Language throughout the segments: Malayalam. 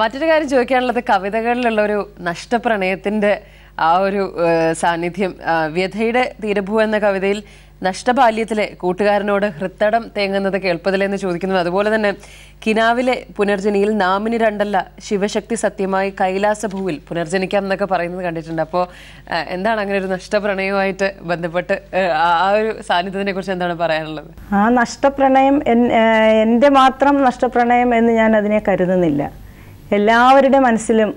മറ്റൊരു കാര്യം ചോദിക്കാനുള്ളത് കവിതകളിലുള്ള ഒരു നഷ്ടപ്രണയത്തിന്റെ ആ ഒരു സാന്നിധ്യം വ്യഥയുടെ തീരഭൂ എന്ന കവിതയിൽ നഷ്ടബാല്യത്തിലെ കൂട്ടുകാരനോട് ഹൃത്തടം തേങ്ങുന്നത് കേൾപ്പതിലെന്ന് ചോദിക്കുന്നത് അതുപോലെ തന്നെ കിനാവിലെ പുനർജനിയിൽ നാമിനി രണ്ടല്ല ശിവശക്തി സത്യമായി കൈലാസഭൂവിൽ പുനർജനിക്കാം എന്നൊക്കെ പറയുന്നത് കണ്ടിട്ടുണ്ട് അപ്പോൾ എന്താണ് അങ്ങനെ ഒരു നഷ്ടപ്രണയവുമായിട്ട് ബന്ധപ്പെട്ട് ആ ഒരു സാന്നിധ്യത്തിനെ കുറിച്ച് എന്താണ് പറയാനുള്ളത് ആ നഷ്ടപ്രണയം എൻ്റെ മാത്രം നഷ്ടപ്രണയം എന്ന് ഞാൻ അതിനെ കരുതുന്നില്ല എല്ലാവരുടെ മനസ്സിലും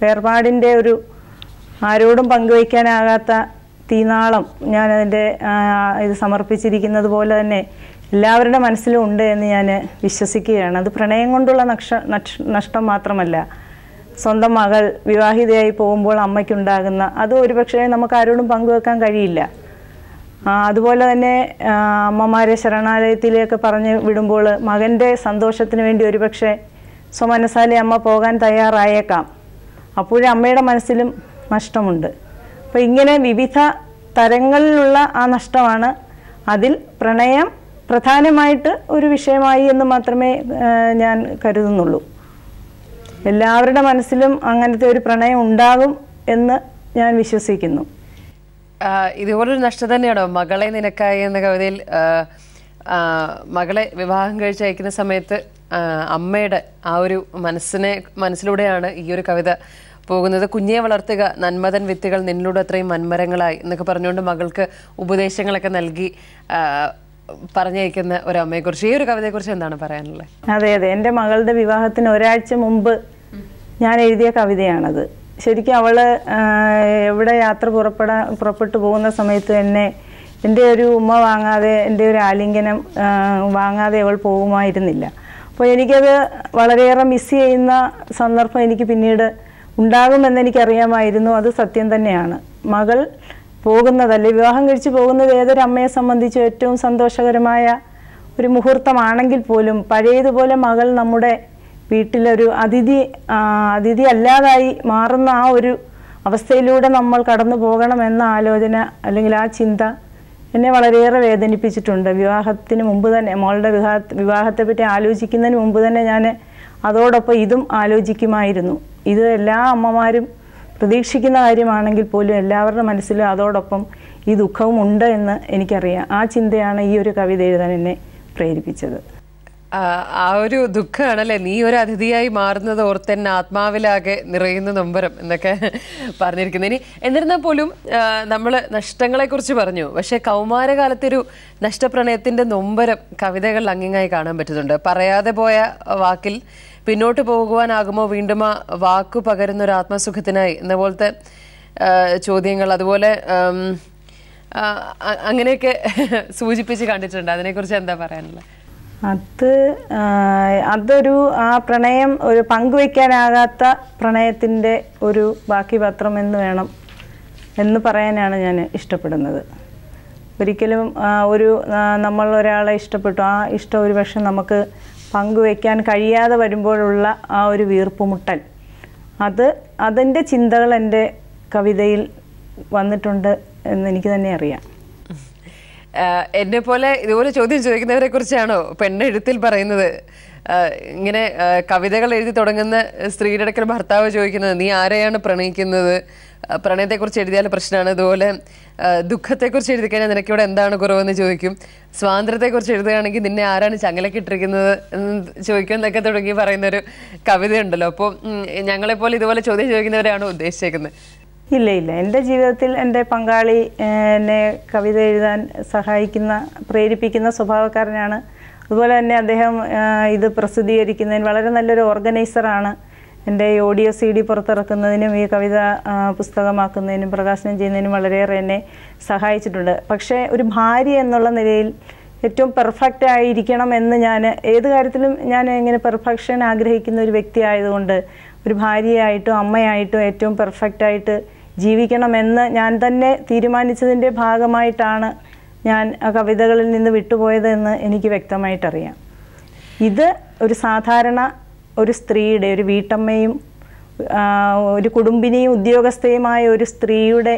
വേർപാടിൻ്റെ ഒരു ആരോടും പങ്കുവയ്ക്കാനാകാത്ത തീനാളം ഞാൻ അതിൻ്റെ ഇത് സമർപ്പിച്ചിരിക്കുന്നത് പോലെ തന്നെ എല്ലാവരുടെ മനസ്സിലും ഉണ്ട് എന്ന് ഞാൻ വിശ്വസിക്കുകയാണ് അത് പ്രണയം കൊണ്ടുള്ള നക്ഷ നഷ്ടം മാത്രമല്ല സ്വന്തം മകൾ വിവാഹിതയായി പോകുമ്പോൾ അമ്മയ്ക്കുണ്ടാകുന്ന അത് ഒരുപക്ഷെ നമുക്ക് ആരോടും പങ്കുവെക്കാൻ കഴിയില്ല അതുപോലെ തന്നെ അമ്മമാരെ ശരണാലയത്തിലേക്ക് പറഞ്ഞ് വിടുമ്പോൾ മകൻ്റെ സന്തോഷത്തിന് വേണ്ടി ഒരുപക്ഷെ മനസ്സാലി അമ്മ പോകാൻ തയ്യാറായേക്കാം അപ്പോഴേ അമ്മയുടെ മനസ്സിലും നഷ്ടമുണ്ട് അപ്പോൾ ഇങ്ങനെ വിവിധ തരങ്ങളിലുള്ള ആ നഷ്ടമാണ് അതിൽ പ്രണയം പ്രധാനമായിട്ട് ഒരു വിഷയമായി എന്ന് മാത്രമേ ഞാൻ കരുതുന്നുള്ളൂ എല്ലാവരുടെ മനസ്സിലും അങ്ങനത്തെ ഒരു പ്രണയം ഉണ്ടാകും എന്ന് ഞാൻ വിശ്വസിക്കുന്നു ഇതുപോലൊരു നഷ്ടം തന്നെയാണോ മകളെ നിനക്കായി എന്ന കവിതയിൽ മകളെ വിവാഹം കഴിച്ച് അയക്കുന്ന സമയത്ത് അമ്മയുടെ ആ ഒരു മനസ്സിനെ മനസ്സിലൂടെയാണ് ഈ ഒരു കവിത പോകുന്നത് കുഞ്ഞിയെ വളർത്തുക നന്മതൻ വിത്തുകൾ നിന്നിലൂടെ അത്രയും മന്മരങ്ങളായി എന്നൊക്കെ പറഞ്ഞുകൊണ്ട് മകൾക്ക് ഉപദേശങ്ങളൊക്കെ നൽകി പറഞ്ഞയക്കുന്ന ഒരു അമ്മയെക്കുറിച്ച് ഈ ഒരു കവിതയെക്കുറിച്ച് എന്താണ് പറയാനുള്ളത് അതെ അതെ എൻ്റെ മകളുടെ വിവാഹത്തിന് ഒരാഴ്ച മുമ്പ് ഞാൻ എഴുതിയ കവിതയാണത് ശരിക്കും അവൾ എവിടെ യാത്ര പുറപ്പെടാ പുറപ്പെട്ടു പോകുന്ന സമയത്ത് എന്നെ എൻ്റെ ഒരു ഉമ്മ വാങ്ങാതെ എൻ്റെ ഒരു ആലിംഗനം വാങ്ങാതെ അവൾ പോകുമായിരുന്നില്ല അപ്പോൾ എനിക്കത് വളരെയേറെ മിസ് ചെയ്യുന്ന സന്ദർഭം എനിക്ക് പിന്നീട് ഉണ്ടാകുമെന്ന് എനിക്കറിയാമായിരുന്നു അത് സത്യം തന്നെയാണ് മകൾ പോകുന്നതല്ലേ വിവാഹം കഴിച്ച് പോകുന്നത് ഏതൊരു അമ്മയെ സംബന്ധിച്ച് ഏറ്റവും സന്തോഷകരമായ ഒരു മുഹൂർത്തമാണെങ്കിൽ പോലും പഴയതുപോലെ മകൾ നമ്മുടെ വീട്ടിലൊരു അതിഥി അതിഥി അല്ലാതായി മാറുന്ന ആ ഒരു അവസ്ഥയിലൂടെ നമ്മൾ കടന്നു പോകണമെന്ന ആലോചന അല്ലെങ്കിൽ ആ ചിന്ത എന്നെ വളരെയേറെ വേദനിപ്പിച്ചിട്ടുണ്ട് വിവാഹത്തിന് മുമ്പ് തന്നെ മോളുടെ വിവാഹ വിവാഹത്തെപ്പറ്റി ആലോചിക്കുന്നതിന് മുമ്പ് തന്നെ ഞാൻ അതോടൊപ്പം ഇതും ആലോചിക്കുമായിരുന്നു ഇത് എല്ലാ അമ്മമാരും പ്രതീക്ഷിക്കുന്ന കാര്യമാണെങ്കിൽ പോലും എല്ലാവരുടെ മനസ്സിലും അതോടൊപ്പം ഈ ദുഃഖവും ഉണ്ട് എന്ന് എനിക്കറിയാം ആ ചിന്തയാണ് ഈ ഒരു കവിത എഴുതാൻ എന്നെ പ്രേരിപ്പിച്ചത് ആ ഒരു ദുഃഖമാണല്ലേ നീ ഒരു അതിഥിയായി മാറുന്നത് ഓർത്ത് തന്നെ ആത്മാവിലാകെ നിറയുന്ന നൊമ്പരം എന്നൊക്കെ പറഞ്ഞിരിക്കുന്നത് ഇനി എന്നിരുന്നാൽ പോലും നമ്മൾ നഷ്ടങ്ങളെക്കുറിച്ച് പറഞ്ഞു പക്ഷേ കൗമാരകാലത്തെ ഒരു നഷ്ടപ്രണയത്തിൻ്റെ നൊമ്പരം കവിതകളിൽ അങ്ങിങ്ങായി കാണാൻ പറ്റുന്നുണ്ട് പറയാതെ പോയ വാക്കിൽ പിന്നോട്ട് പോകുവാനാകുമോ വീണ്ടും ആ വാക്കു പകരുന്ന ഒരു ആത്മസുഖത്തിനായി എന്ന പോലത്തെ ചോദ്യങ്ങൾ അതുപോലെ അങ്ങനെയൊക്കെ സൂചിപ്പിച്ച് കണ്ടിട്ടുണ്ട് അതിനെക്കുറിച്ച് എന്താ പറയാനുള്ളത് അത് അതൊരു ആ പ്രണയം ഒരു പങ്കുവയ്ക്കാനാകാത്ത പ്രണയത്തിൻ്റെ ഒരു ബാക്കി പത്രം എന്ന് വേണം എന്ന് പറയാനാണ് ഞാൻ ഇഷ്ടപ്പെടുന്നത് ഒരിക്കലും ഒരു നമ്മൾ ഒരാളെ ഇഷ്ടപ്പെട്ടു ആ ഇഷ്ടം ഒരു പക്ഷെ നമുക്ക് പങ്കുവയ്ക്കാൻ കഴിയാതെ വരുമ്പോഴുള്ള ആ ഒരു വീർപ്പുമുട്ടൽ അത് അതിൻ്റെ ചിന്തകൾ എൻ്റെ കവിതയിൽ വന്നിട്ടുണ്ട് എന്ന് എനിക്ക് തന്നെ അറിയാം എന്നെ പോലെ ഇതുപോലെ ചോദ്യം ചോദിക്കുന്നവരെ കുറിച്ചാണോ പെണ്ണെഴുത്തിൽ പറയുന്നത് ഇങ്ങനെ കവിതകൾ എഴുതി തുടങ്ങുന്ന സ്ത്രീയുടെ അടുക്കൽ ഭർത്താവ് ചോദിക്കുന്നത് നീ ആരെയാണ് പ്രണയിക്കുന്നത് പ്രണയത്തെക്കുറിച്ച് എഴുതിയാൽ പ്രശ്നമാണ് ഇതുപോലെ ദുഃഖത്തെക്കുറിച്ച് എഴുതി കഴിഞ്ഞാൽ നിനക്കിവിടെ എന്താണ് കുറവെന്ന് ചോദിക്കും സ്വാതന്ത്ര്യത്തെക്കുറിച്ച് എഴുതുകയാണെങ്കിൽ നിന്നെ ആരാണ് ചങ്ങലക്കിട്ടിരിക്കുന്നത് ചോദിക്കും എന്നൊക്കെ തുടങ്ങി പറയുന്നൊരു കവിതയുണ്ടല്ലോ അപ്പോൾ ഞങ്ങളെപ്പോലെ ഇതുപോലെ ചോദ്യം ചോദിക്കുന്നവരാണ് ഉദ്ദേശിച്ചേക്കുന്നത് ഇല്ല ഇല്ല എൻ്റെ ജീവിതത്തിൽ എൻ്റെ പങ്കാളി എന്നെ കവിത എഴുതാൻ സഹായിക്കുന്ന പ്രേരിപ്പിക്കുന്ന സ്വഭാവക്കാരനാണ് അതുപോലെ തന്നെ അദ്ദേഹം ഇത് പ്രസിദ്ധീകരിക്കുന്നതിന് വളരെ നല്ലൊരു ഓർഗനൈസറാണ് എൻ്റെ ഓഡിയോ സി ഡി പുറത്തിറക്കുന്നതിനും ഈ കവിത പുസ്തകമാക്കുന്നതിനും പ്രകാശനം ചെയ്യുന്നതിനും വളരെയേറെ എന്നെ സഹായിച്ചിട്ടുണ്ട് പക്ഷേ ഒരു ഭാര്യ എന്നുള്ള നിലയിൽ ഏറ്റവും പെർഫെക്റ്റ് ആയിരിക്കണം എന്ന് ഞാൻ ഏത് കാര്യത്തിലും ഞാൻ ഇങ്ങനെ പെർഫെക്ഷൻ ആഗ്രഹിക്കുന്ന ഒരു വ്യക്തി ആയതുകൊണ്ട് ഒരു ഭാര്യയായിട്ടും അമ്മയായിട്ടും ഏറ്റവും പെർഫെക്റ്റായിട്ട് ജീവിക്കണമെന്ന് ഞാൻ തന്നെ തീരുമാനിച്ചതിൻ്റെ ഭാഗമായിട്ടാണ് ഞാൻ കവിതകളിൽ നിന്ന് വിട്ടുപോയതെന്ന് എനിക്ക് വ്യക്തമായിട്ടറിയാം ഇത് ഒരു സാധാരണ ഒരു സ്ത്രീയുടെ ഒരു വീട്ടമ്മയും ഒരു കുടുംബിനിയും ഉദ്യോഗസ്ഥയുമായ ഒരു സ്ത്രീയുടെ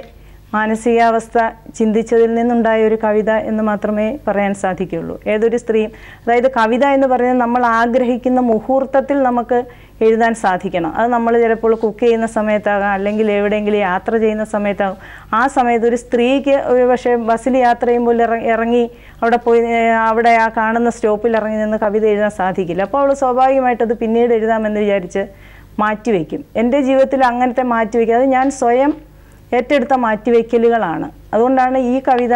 മാനസികാവസ്ഥ ചിന്തിച്ചതിൽ നിന്നുണ്ടായ ഒരു കവിത എന്ന് മാത്രമേ പറയാൻ സാധിക്കുകയുള്ളൂ ഏതൊരു സ്ത്രീയും അതായത് കവിത എന്ന് പറയുന്നത് നമ്മൾ ആഗ്രഹിക്കുന്ന മുഹൂർത്തത്തിൽ നമുക്ക് എഴുതാൻ സാധിക്കണം അത് നമ്മൾ ചിലപ്പോൾ കുക്ക് ചെയ്യുന്ന സമയത്താകാം അല്ലെങ്കിൽ എവിടെയെങ്കിലും യാത്ര ചെയ്യുന്ന സമയത്താകും ആ സമയത്ത് ഒരു സ്ത്രീക്ക് ഒരു പക്ഷേ ബസ്സിൽ യാത്ര ചെയ്യുമ്പോൾ ഇറങ്ങി അവിടെ പോയി അവിടെ ആ കാണുന്ന സ്റ്റോപ്പിൽ ഇറങ്ങി നിന്ന് കവിത എഴുതാൻ സാധിക്കില്ല അപ്പോൾ അവൾ സ്വാഭാവികമായിട്ടത് പിന്നീട് എഴുതാമെന്ന് വിചാരിച്ച് മാറ്റിവെക്കും എൻ്റെ ജീവിതത്തിൽ അങ്ങനത്തെ മാറ്റിവെക്കും അത് ഞാൻ സ്വയം ഏറ്റെടുത്ത മാറ്റിവെക്കലുകളാണ് അതുകൊണ്ടാണ് ഈ കവിത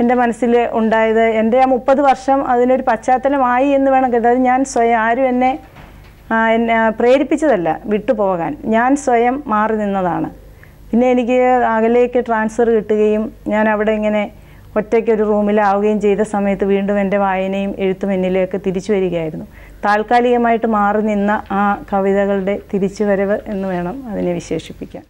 എൻ്റെ മനസ്സിൽ ഉണ്ടായത് എൻ്റെ ആ മുപ്പത് വർഷം അതിനൊരു പശ്ചാത്തലമായി എന്ന് വേണം കേട്ടത് ഞാൻ സ്വയം ആരും എന്നെ എന്നെ പ്രേരിപ്പിച്ചതല്ല വിട്ടുപോകാൻ ഞാൻ സ്വയം മാറി നിന്നതാണ് പിന്നെ എനിക്ക് അകലേക്ക് ട്രാൻസ്ഫർ കിട്ടുകയും ഞാൻ അവിടെ ഇങ്ങനെ ഒറ്റയ്ക്ക് ഒരു റൂമിലാവുകയും ചെയ്ത സമയത്ത് വീണ്ടും എൻ്റെ വായനയും എഴുത്തും എന്നിലേക്ക് തിരിച്ചു വരികയായിരുന്നു താൽക്കാലികമായിട്ട് മാറി നിന്ന ആ കവിതകളുടെ തിരിച്ചുവരവ് എന്ന് വേണം അതിനെ വിശേഷിപ്പിക്കാൻ